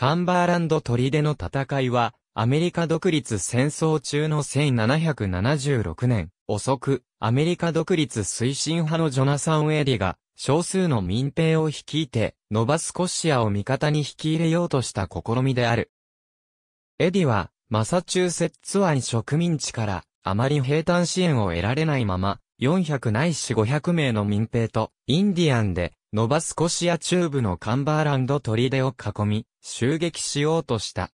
カンバーランド砦の戦いは、アメリカ独立戦争中の1776年、遅く、アメリカ独立推進派のジョナサン・ウェィが、少数の民兵を率いて、ノバスコシアを味方に引き入れようとした試みである。エディは、マサチューセッツ湾植民地から、あまり兵団支援を得られないまま、400ないし500名の民兵と、インディアンで、ノバスコシア中部のカンバーランド砦を囲み、襲撃しようとした。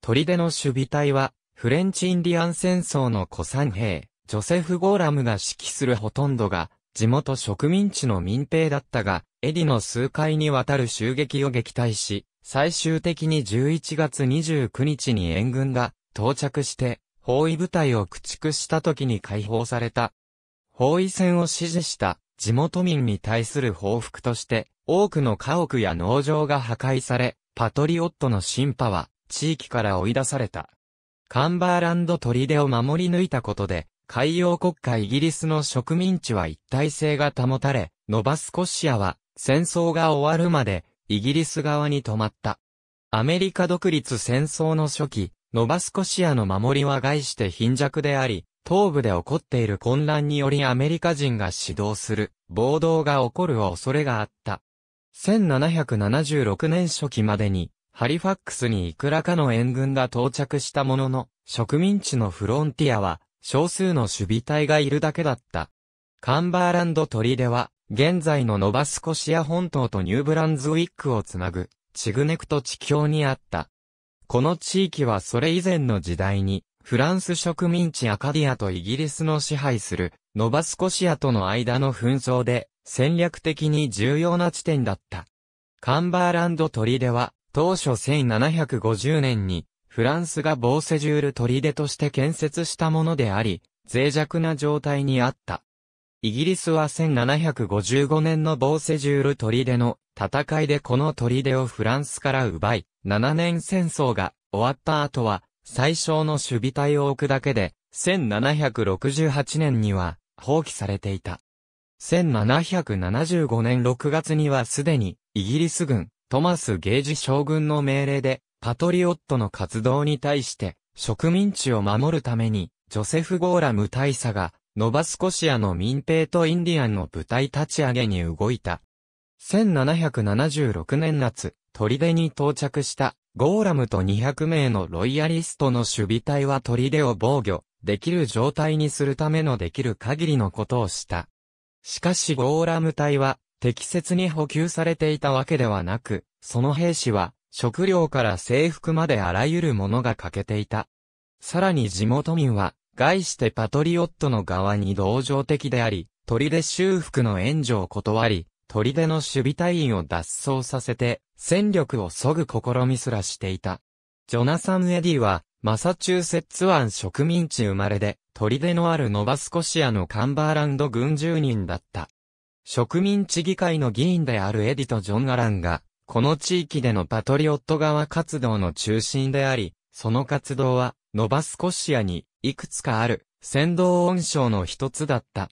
砦の守備隊は、フレンチインディアン戦争の古参兵、ジョセフ・ゴーラムが指揮するほとんどが、地元植民地の民兵だったが、エディの数回にわたる襲撃を撃退し、最終的に11月29日に援軍が到着して、包囲部隊を駆逐した時に解放された包囲戦を支持した地元民に対する報復として、多くの家屋や農場が破壊され、パトリオットのシンパは地域から追い出された。カンバーランド砦を守り抜いたことで、海洋国家イギリスの植民地は一体性が保たれ、ノバスコシアは戦争が終わるまでイギリス側に止まった。アメリカ独立戦争の初期、ノバスコシアの守りは概して貧弱であり、東部で起こっている混乱によりアメリカ人が指導する暴動が起こる恐れがあった。1776年初期までに、ハリファックスにいくらかの援軍が到着したものの、植民地のフロンティアは、少数の守備隊がいるだけだった。カンバーランド砦では、現在のノバスコシア本島とニューブランズウィックをつなぐ、チグネクト地境にあった。この地域はそれ以前の時代に、フランス植民地アカディアとイギリスの支配するノバスコシアとの間の紛争で戦略的に重要な地点だった。カンバーランド砦は当初1750年にフランスがボーセジュール砦として建設したものであり、脆弱な状態にあった。イギリスは1755年のボーセジュール砦の戦いでこの砦をフランスから奪い、7年戦争が終わった後は最小の守備隊を置くだけで、1768年には放棄されていた。1775年6月にはすでに、イギリス軍、トマス・ゲージ将軍の命令で、パトリオットの活動に対して、植民地を守るために、ジョセフ・ゴーラム大佐が、ノバスコシアの民兵とインディアンの部隊立ち上げに動いた。1776年夏、砦に到着したゴーラムと200名のロイヤリストの守備隊は砦を防御、できる状態にするためのできる限りのことをした。しかしゴーラム隊は、適切に補給されていたわけではなく、その兵士は、食料から制服まであらゆるものが欠けていた。さらに地元民は、概してパトリオットの側に同情的であり、砦修復の援助を断り、砦の守備隊員を脱走させて、戦力を削ぐ試みすらしていた。ジョナサン・エディは、マサチューセッツ湾植民地生まれで、砦のあるノバスコシアのカンバーランド軍住人だった。植民地議会の議員であるエディとジョン・アランが、この地域でのパトリオット側活動の中心であり、その活動は、ノバスコシアに、いくつかある、先導恩賞の一つだった。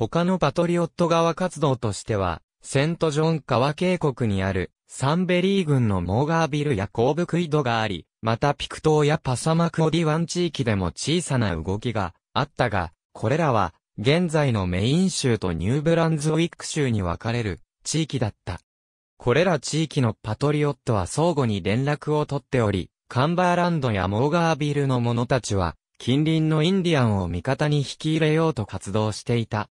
他のパトリオット側活動としては、セントジョン川渓谷にあるサンベリー郡のモーガービルやコーブクイドがあり、またピクトーやパサマクオディン地域でも小さな動きがあったが、これらは現在のメイン州とニューブランズウィック州に分かれる地域だった。これら地域のパトリオットは相互に連絡を取っており、カンバーランドやモーガービルの者たちは近隣のインディアンを味方に引き入れようと活動していた。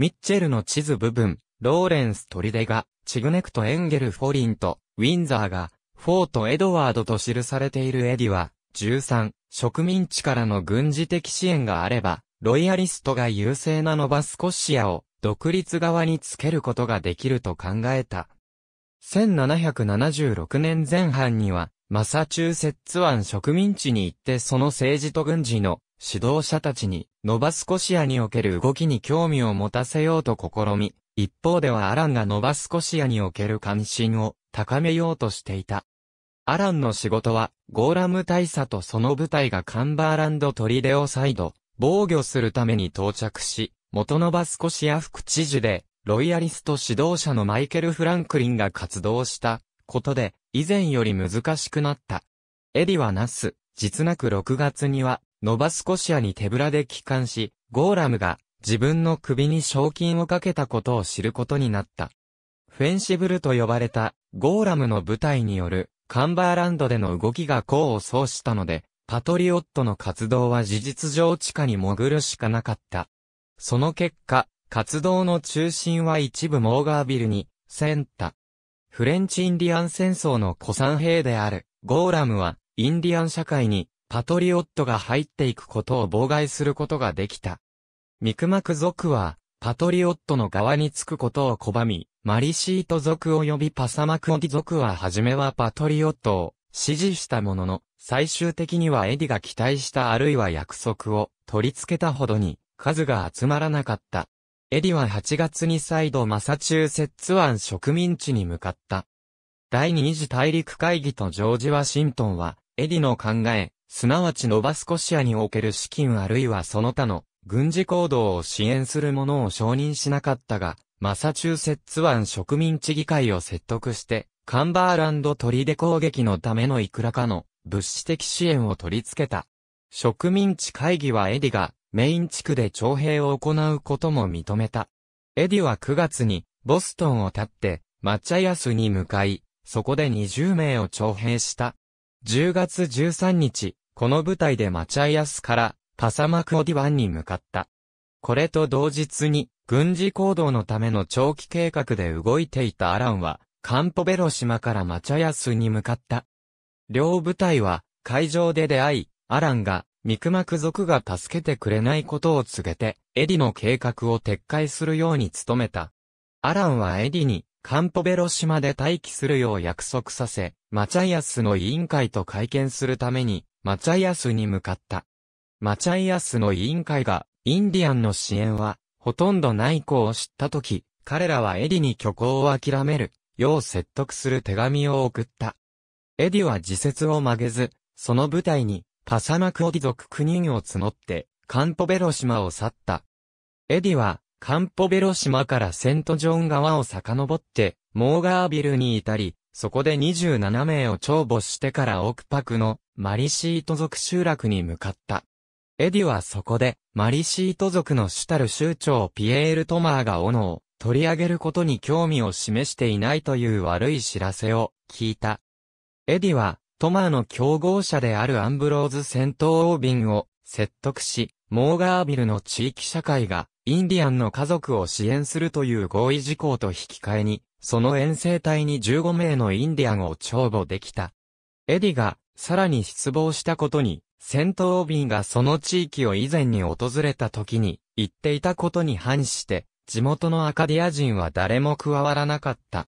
ミッチェルの地図部分、ローレンス・トリデが、チグネクト・エンゲル・フォリンと、ウィンザーが、フォート・エドワードと記されているエディは、13、植民地からの軍事的支援があれば、ロイヤリストが優勢なノバスコシアを、独立側につけることができると考えた。1776年前半には、マサチューセッツ湾植民地に行ってその政治と軍事の指導者たちに、ノバスコシアにおける動きに興味を持たせようと試み、一方ではアランがノバスコシアにおける関心を高めようとしていた。アランの仕事は、ゴーラム大佐とその部隊がカンバーランドトリデを再度、防御するために到着し、元ノバスコシア副知事で、ロイヤリスト指導者のマイケル・フランクリンが活動したことで、以前より難しくなった。エディはなす、実なく6月には、ノバスコシアに手ぶらで帰還し、ゴーラムが自分の首に賞金をかけたことを知ることになった。フェンシブルと呼ばれたゴーラムの部隊によるカンバーランドでの動きが功を奏したので、パトリオットの活動は事実上地下に潜るしかなかった。その結果、活動の中心は一部モーガービルに、センタ。フレンチインディアン戦争の古参兵である、ゴーラムは、インディアン社会に、パトリオットが入っていくことを妨害することができた。ミクマク族は、パトリオットの側につくことを拒み、マリシート族及びパサマクオディ族は初めはパトリオットを支持したものの、最終的にはエディが期待したあるいは約束を取り付けたほどに数が集まらなかった。エディは8月に再度マサチューセッツ湾植民地に向かった。第二次大陸会議とジョージ・ワシントンは、エディの考え、すなわちノバスコシアにおける資金あるいはその他の軍事行動を支援するものを承認しなかったが、マサチューセッツ湾植民地議会を説得して、カンバーランド砦攻撃のためのいくらかの物資的支援を取り付けた。植民地会議はエディがメイン地区で徴兵を行うことも認めた。エディは9月にボストンを立ってマチャヤスに向かい、そこで20名を徴兵した。10月13日、この部隊でマチャイアスからパサマクオディワンに向かった。これと同日に、軍事行動のための長期計画で動いていたアランは、カンポベロ島からマチャイアスに向かった。両部隊は、海上で出会い、アランが、ミクマク族が助けてくれないことを告げて、エディの計画を撤回するように努めた。アランはエディに、カンポベロ島で待機するよう約束させ、マチャイアスの委員会と会見するために、マチャイアスに向かった。マチャイアスの委員会が、インディアンの支援は、ほとんどない子を知ったとき、彼らはエディに虚構を諦める、よう説得する手紙を送った。エディは自説を曲げず、その部隊に、パサマクオディ族9人を募って、カンポベロ島を去った。エディは、カンポベロ島からセントジョン川を遡って、モーガービルに至り、そこで27名を帳簿してから奥パクのマリシート族集落に向かった。エディはそこで、マリシート族の主たる州長ピエール・トマーが斧を取り上げることに興味を示していないという悪い知らせを聞いた。エディは、トマーの競合者であるアンブローズ戦闘オービンを説得し、モーガービルの地域社会がインディアンの家族を支援するという合意事項と引き換えに、その遠征隊に15名のインディアンを帳簿できた。エディが、さらに失望したことに、戦闘便がその地域を以前に訪れた時に、言っていたことに反して、地元のアカディア人は誰も加わらなかった。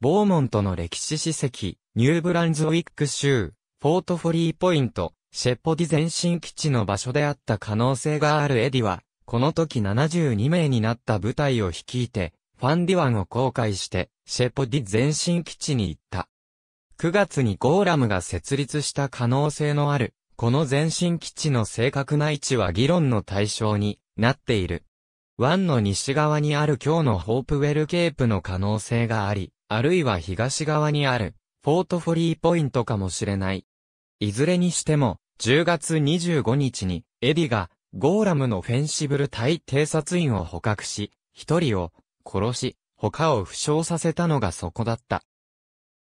ボーモントの歴史史跡、ニューブランズウィック州、フォートフォリーポイント、シェッポディ前進基地の場所であった可能性があるエディは、この時72名になった部隊を率いて、ファンディワンを航海して、シェポディ前進基地に行った。9月にゴーラムが設立した可能性のある、この前進基地の正確な位置は議論の対象になっている。湾の西側にある今日のホープウェルケープの可能性があり、あるいは東側にある、フォートフォリーポイントかもしれない。いずれにしても、10月25日に、エディが、ゴーラムのフェンシブル隊偵察員を捕獲し、一人を殺し、他を負傷させたのがそこだった。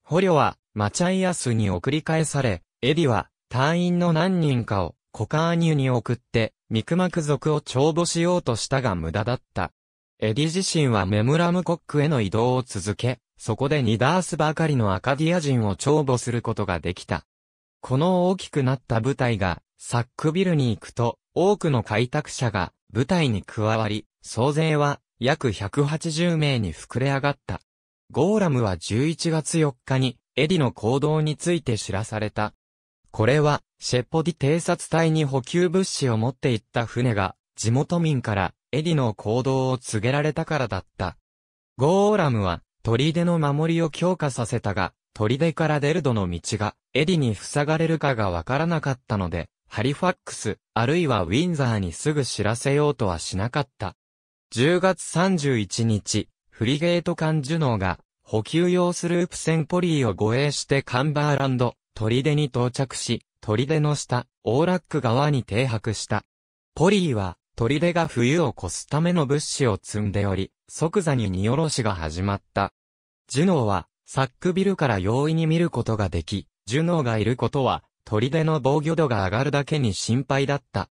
捕虜はマチャイアスに送り返され、エディは隊員の何人かをコカーニュに送って、ミクマク族を帳簿しようとしたが無駄だった。エディ自身はメムラムコックへの移動を続け、そこでニダースばかりのアカディア人を帳簿することができた。この大きくなった部隊がサックビルに行くと、多くの開拓者が部隊に加わり、総勢は約180名に膨れ上がった。ゴーラムは11月4日にエディの行動について知らされた。これは、シェッポディ偵察隊に補給物資を持って行った船が、地元民からエディの行動を告げられたからだった。ゴーラムは、砦の守りを強化させたが、砦から出るどの道が、エディに塞がれるかがわからなかったので、ハリファックス、あるいはウィンザーにすぐ知らせようとはしなかった。10月31日、フリゲート艦ジュノーが、補給用スループ船ポリーを護衛してカンバーランド、砦に到着し、砦の下、オーラック側に停泊した。ポリーは、砦が冬を越すための物資を積んでおり、即座に荷下ろしが始まった。ジュノーは、サックビルから容易に見ることができ、ジュノーがいることは、砦の防御度が上がるだけに心配だった。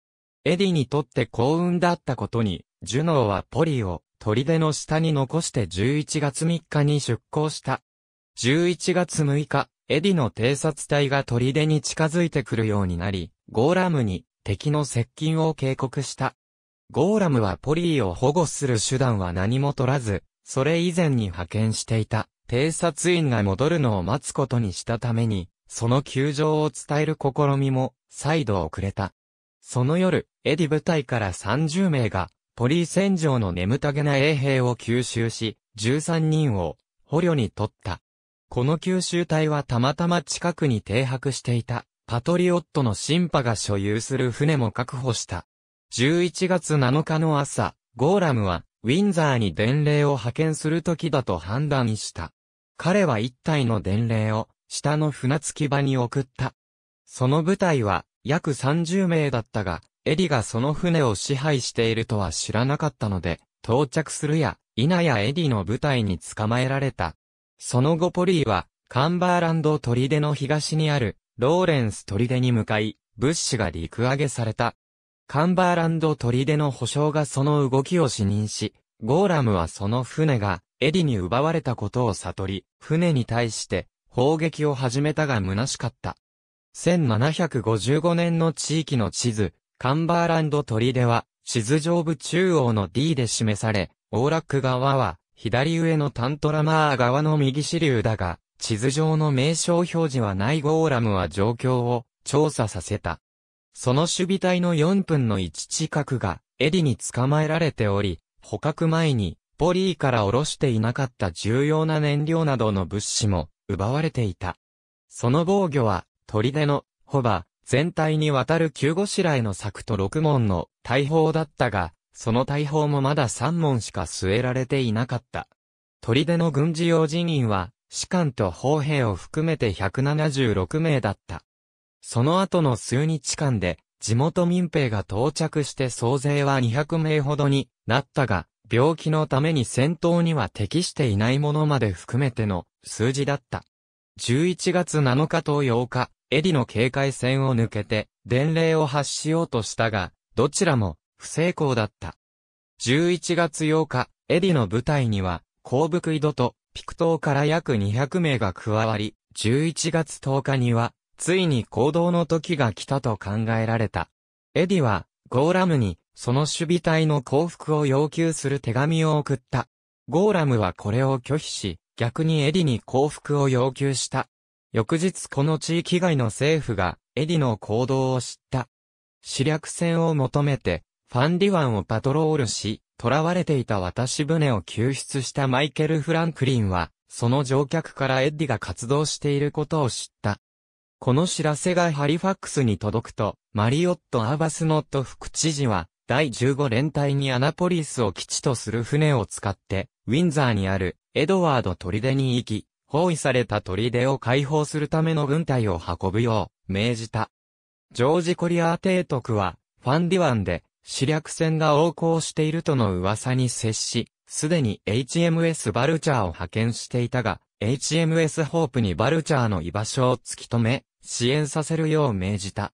エディにとって幸運だったことに、ジュノーはポリを砦の下に残して11月3日に出港した。11月6日、エディの偵察隊が砦に近づいてくるようになり、ゴーラムに敵の接近を警告した。ゴーラムはポリーを保護する手段は何も取らず、それ以前に派遣していた偵察員が戻るのを待つことにしたために、その窮状を伝える試みも、再度遅れた。その夜、エディ部隊から30名が、ポリー戦場の眠たげな衛兵を吸収し、13人を捕虜に取った。この吸収隊はたまたま近くに停泊していた、パトリオットのシンパが所有する船も確保した。11月7日の朝、ゴーラムは、ウィンザーに伝令を派遣する時だと判断した。彼は一体の伝令を、下の船着き場に送った。その部隊は約30名だったが、エリがその船を支配しているとは知らなかったので、到着するや、否やエリの部隊に捕まえられた。その後ポリーは、カンバーランド砦の東にある、ローレンス砦に向かい、物資が陸揚げされた。カンバーランド砦の保証がその動きを視認し、ゴーラムはその船が、エリに奪われたことを悟り、船に対して、砲撃を始めたが虚しかった。1755年の地域の地図、カンバーランド砦は、地図上部中央の D で示され、オーラック側は、左上のタントラマー側の右支流だが、地図上の名称表示はないゴーラムは状況を調査させた。その守備隊の4分の1近くが、エディに捕まえられており、捕獲前に、ポリーから下ろしていなかった重要な燃料などの物資も、奪われていた。その防御は、砦の、ほば、全体にわたる旧しらえの柵と六門の大砲だったが、その大砲もまだ三門しか据えられていなかった。砦の軍事用人員は、士官と砲兵を含めて176名だった。その後の数日間で、地元民兵が到着して総勢は200名ほどになったが、病気のために戦闘には適していないものまで含めての数字だった。11月7日と8日、エディの警戒線を抜けて、伝令を発しようとしたが、どちらも不成功だった。11月8日、エディの部隊には、後部ク井戸とピクトーから約200名が加わり、11月10日には、ついに行動の時が来たと考えられた。エディは、ゴーラムに、その守備隊の降伏を要求する手紙を送った。ゴーラムはこれを拒否し、逆にエディに降伏を要求した。翌日この地域外の政府が、エディの行動を知った。死略戦を求めて、ファンディ湾をパトロールし、囚われていた渡し船を救出したマイケル・フランクリンは、その乗客からエッディが活動していることを知った。この知らせがハリファックスに届くと、マリオット・アーバスノット副知事は、第15連隊にアナポリスを基地とする船を使って、ウィンザーにある、エドワード砦に行き、包囲された砦を解放するための軍隊を運ぶよう、命じた。ジョージ・コリアー提督は、ファンディ湾で、死略船が横行しているとの噂に接し、すでに HMS バルチャーを派遣していたが、HMS ホープにバルチャーの居場所を突き止め、支援させるよう命じた。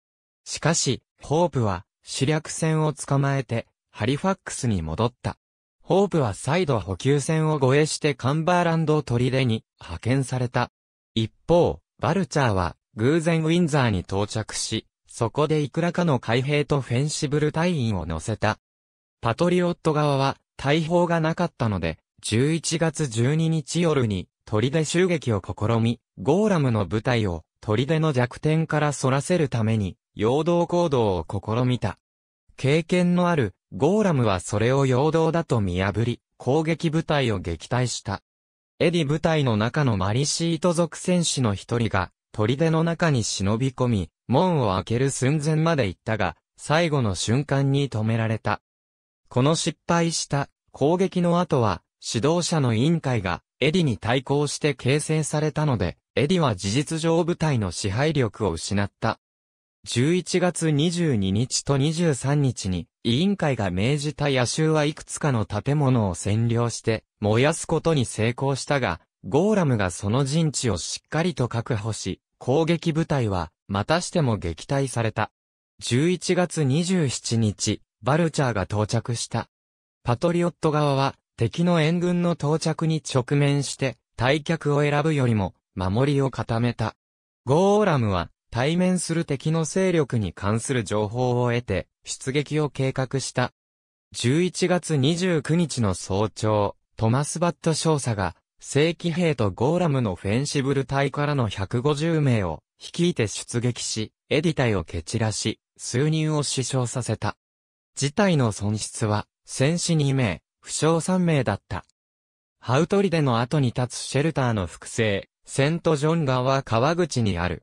しかし、ホープは、主略船を捕まえて、ハリファックスに戻った。ホープは再度補給船を護衛してカンバーランド砦に派遣された。一方、バルチャーは、偶然ウィンザーに到着し、そこでいくらかの海兵とフェンシブル隊員を乗せた。パトリオット側は、大砲がなかったので、11月12日夜に、砦襲撃を試み、ゴーラムの部隊を砦の弱点から反らせるために、陽動行動を試みた。経験のある、ゴーラムはそれを陽動だと見破り、攻撃部隊を撃退した。エディ部隊の中のマリシート族戦士の一人が、砦の中に忍び込み、門を開ける寸前まで行ったが、最後の瞬間に止められた。この失敗した攻撃の後は、指導者の委員会がエディに対抗して形成されたので、エディは事実上部隊の支配力を失った。11月22日と23日に、委員会が命じた野州はいくつかの建物を占領して、燃やすことに成功したが、ゴーラムがその陣地をしっかりと確保し、攻撃部隊は、またしても撃退された。11月27日、バルチャーが到着した。パトリオット側は、敵の援軍の到着に直面して退却を選ぶよりも守りを固めた。ゴーラムは対面する敵の勢力に関する情報を得て出撃を計画した。11月29日の早朝、トマス・バット少佐が正規兵とゴーラムのフェンシブル隊からの150名を率いて出撃し、エディ隊を蹴散らし、数人を死傷させた。事態の損失は、戦死2名、負傷3名だった。ハウトリデの後に立つシェルターの複製、セントジョン川川口にある。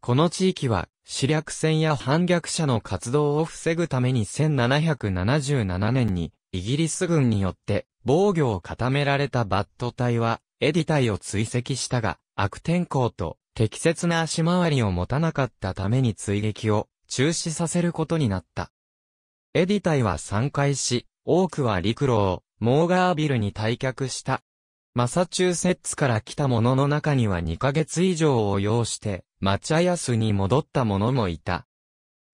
この地域は、死略戦や反逆者の活動を防ぐために1777年に、イギリス軍によって防御を固められたバット隊は、エディ隊を追跡したが、悪天候と適切な足回りを持たなかったために追撃を中止させることになった。エディ隊は3回し、多くは陸路を、モーガービルに退却した。マサチューセッツから来た者の中には2ヶ月以上を要して、町屋安に戻った者もいた。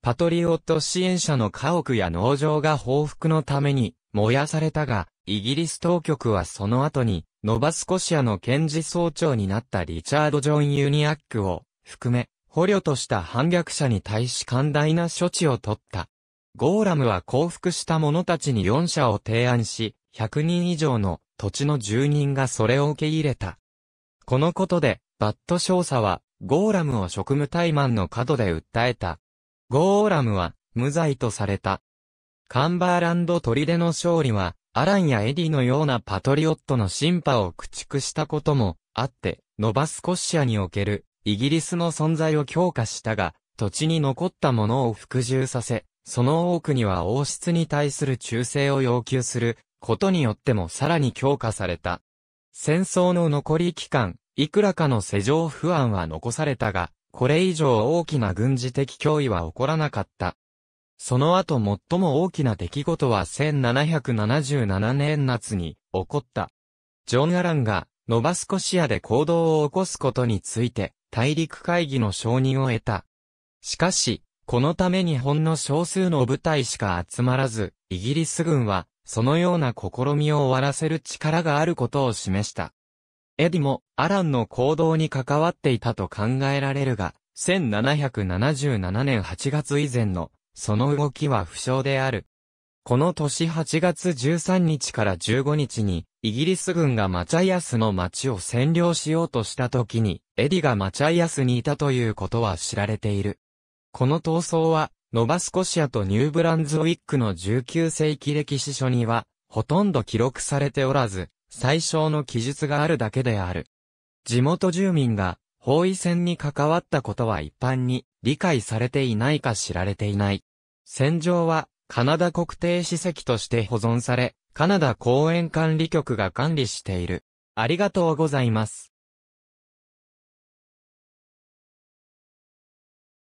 パトリオット支援者の家屋や農場が報復のために燃やされたが、イギリス当局はその後に、ノバスコシアの検事総長になったリチャード・ジョン・ユニアックを含め、捕虜とした反逆者に対し寛大な処置を取った。ゴーラムは降伏した者たちに4社を提案し、100人以上の土地の住人がそれを受け入れた。このことで、バット少佐は、ゴーラムを職務怠慢の角で訴えた。ゴーラムは、無罪とされた。カンバーランド砦の勝利は、アランやエディのようなパトリオットの進化を駆逐したこともあって、ノバスコシアにおけるイギリスの存在を強化したが、土地に残ったものを服従させ、その多くには王室に対する忠誠を要求することによってもさらに強化された。戦争の残り期間、いくらかの世情不安は残されたが、これ以上大きな軍事的脅威は起こらなかった。その後最も大きな出来事は1777年夏に起こった。ジョン・アランがノバスコシアで行動を起こすことについて大陸会議の承認を得た。しかし、このためにほんの少数の部隊しか集まらず、イギリス軍は、そのような試みを終わらせる力があることを示した。エディも、アランの行動に関わっていたと考えられるが、1777年8月以前の、その動きは不詳である。この年8月13日から15日に、イギリス軍がマチャイアスの町を占領しようとした時に、エディがマチャイアスにいたということは知られている。この闘争は、ノバスコシアとニューブランズウィックの19世紀歴史書には、ほとんど記録されておらず、最小の記述があるだけである。地元住民が、包囲戦に関わったことは一般に理解されていないか知られていない。戦場は、カナダ国定史跡として保存され、カナダ公園管理局が管理している。ありがとうございます。